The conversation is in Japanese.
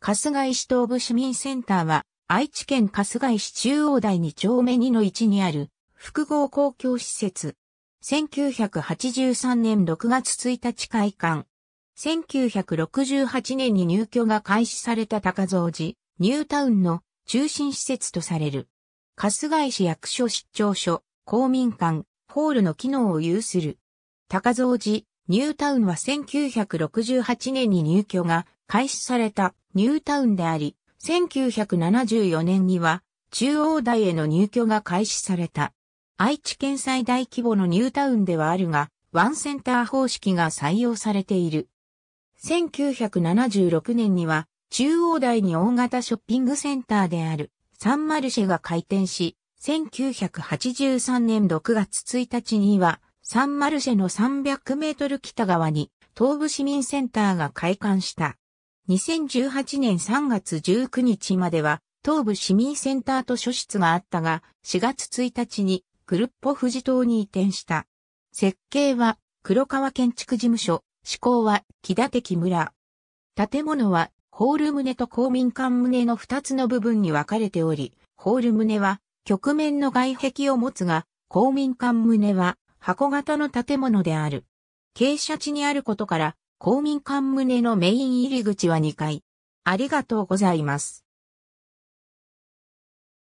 春日井市東部市民センターは、愛知県春日井市中央台2丁目2の1にある複合公共施設。1983年6月1日開館。1968年に入居が開始された高蔵寺、ニュータウンの中心施設とされる。春日井市役所出張所、公民館、ホールの機能を有する。高蔵寺、ニュータウンは1968年に入居が開始されたニュータウンであり、1974年には中央台への入居が開始された。愛知県最大規模のニュータウンではあるが、ワンセンター方式が採用されている。1976年には中央台に大型ショッピングセンターであるサンマルシェが開店し、1983年6月1日にはサンマルシェの300メートル北側に東部市民センターが開館した。2018年3月19日までは、東部市民センターと書室があったが、4月1日に、クルッポ富士島に移転した。設計は、黒川建築事務所、施工は、木立木村。建物は、ホール棟と公民館棟の2つの部分に分かれており、ホール棟は、局面の外壁を持つが、公民館棟は、箱型の建物である。傾斜地にあることから、公民館棟のメイン入り口は2階。ありがとうございます。